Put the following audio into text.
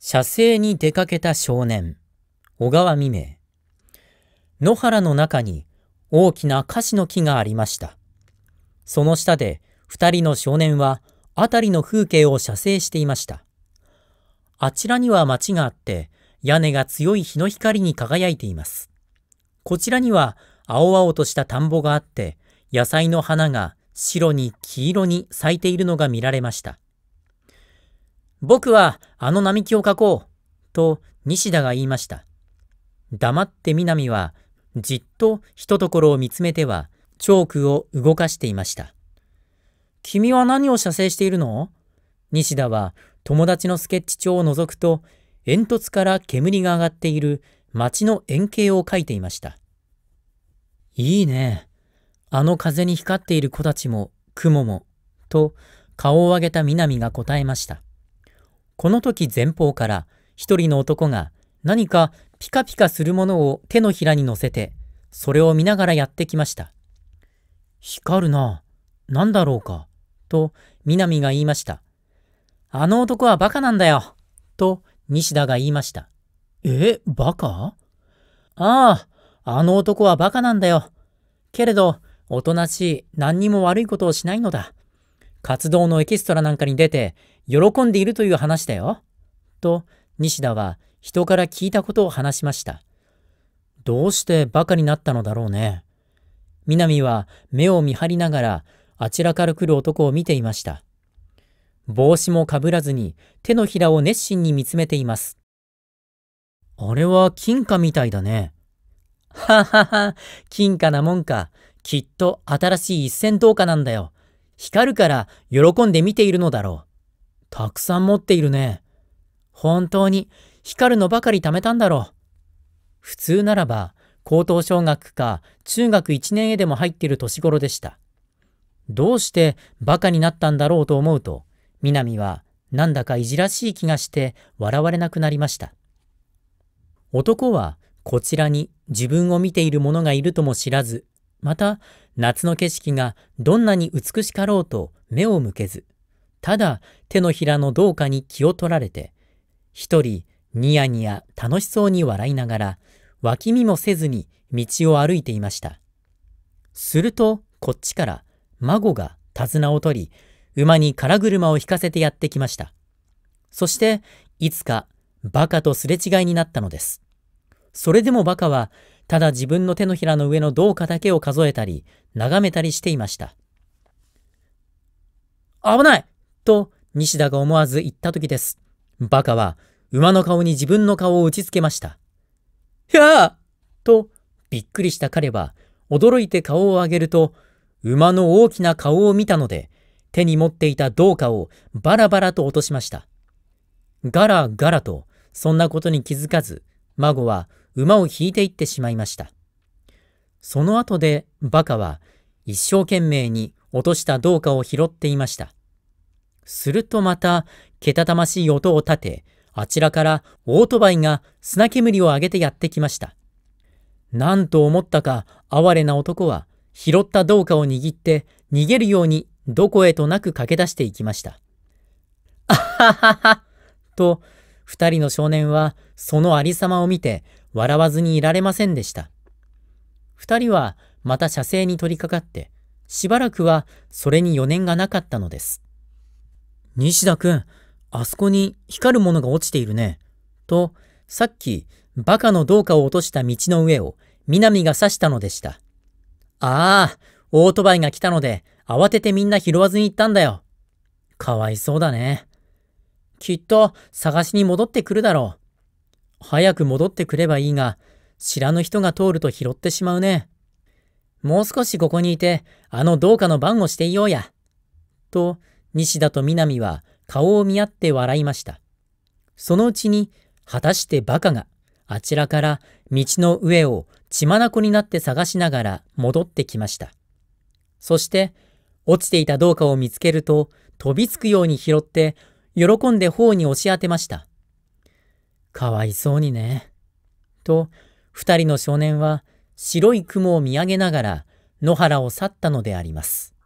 射精に出かけた少年、小川未明。野原の中に大きな樫の木がありました。その下で二人の少年は辺りの風景を射精していました。あちらには町があって、屋根が強い日の光に輝いています。こちらには青々とした田んぼがあって、野菜の花が白に黄色に咲いているのが見られました。僕はあの並木を描こうと西田が言いました。黙って南はじっとひとところを見つめてはチョークを動かしていました。君は何を写生しているの西田は友達のスケッチ帳を覗くと煙突から煙が上がっている町の円形を描いていました。いいね。あの風に光っている子たちも雲も、と顔を上げた南が答えました。この時前方から一人の男が何かピカピカするものを手のひらに乗せて、それを見ながらやってきました。光るな。何だろうか。と、南が言いました。あの男はバカなんだよ。と、西田が言いました。え、バカああ、あの男はバカなんだよ。けれど、おとなしい、何にも悪いことをしないのだ。活動のエキストラなんかに出て喜んでいるという話だよ。と西田は人から聞いたことを話しました。どうしてバカになったのだろうね。南は目を見張りながらあちらから来る男を見ていました。帽子もかぶらずに手のひらを熱心に見つめています。あれは金貨みたいだね。ははは、金貨なもんか。きっと新しい一銭銅貨なんだよ。光るから喜んで見ているのだろう。たくさん持っているね。本当に光るのばかり貯めたんだろう。普通ならば高等小学か中学1年へでも入っている年頃でした。どうしてバカになったんだろうと思うと、南はなんだかいじらしい気がして笑われなくなりました。男はこちらに自分を見ている者がいるとも知らずまた夏の景色がどんなに美しかろうと目を向けずただ手のひらのどうかに気を取られて一人ニヤニヤ楽しそうに笑いながら脇見もせずに道を歩いていましたするとこっちから孫が手綱を取り馬に空車を引かせてやってきましたそしていつかバカとすれ違いになったのですそれでもバカはただ自分の手のひらの上のどうかだけを数えたり、眺めたりしていました。危ないと西田が思わず言った時です。バカは馬の顔に自分の顔を打ちつけました。ひゃあとびっくりした彼は驚いて顔を上げると馬の大きな顔を見たので手に持っていた銅貨をバラバラと落としました。ガラガラとそんなことに気づかず孫は馬を引いていってしまいました。その後でバカは一生懸命に落とした銅貨を拾っていました。するとまた、けたたましい音を立て、あちらからオートバイが砂煙を上げてやってきました。なんと思ったか哀れな男は拾った銅貨を握って逃げるようにどこへとなく駆け出していきました。あはははと二人の少年はそのありさまを見て笑わずにいられませんでした。二人はまた射精に取り掛かって、しばらくはそれに余念がなかったのです。西田くん、あそこに光るものが落ちているね。と、さっきバカのどうかを落とした道の上を南が刺したのでした。ああ、オートバイが来たので慌ててみんな拾わずに行ったんだよ。かわいそうだね。きっと探しに戻ってくるだろう。早く戻ってくればいいが、知らぬ人が通ると拾ってしまうね。もう少しここにいて、あのどうかの番をしていようや。と、西田と南は顔を見合って笑いました。そのうちに、果たしてバカが、あちらから道の上を血眼になって探しながら戻ってきました。そして、落ちていたどうかを見つけると、飛びつくように拾って、喜んで頬に押し当てました。かわいそうにね。と、二人の少年は白い雲を見上げながら野原を去ったのであります。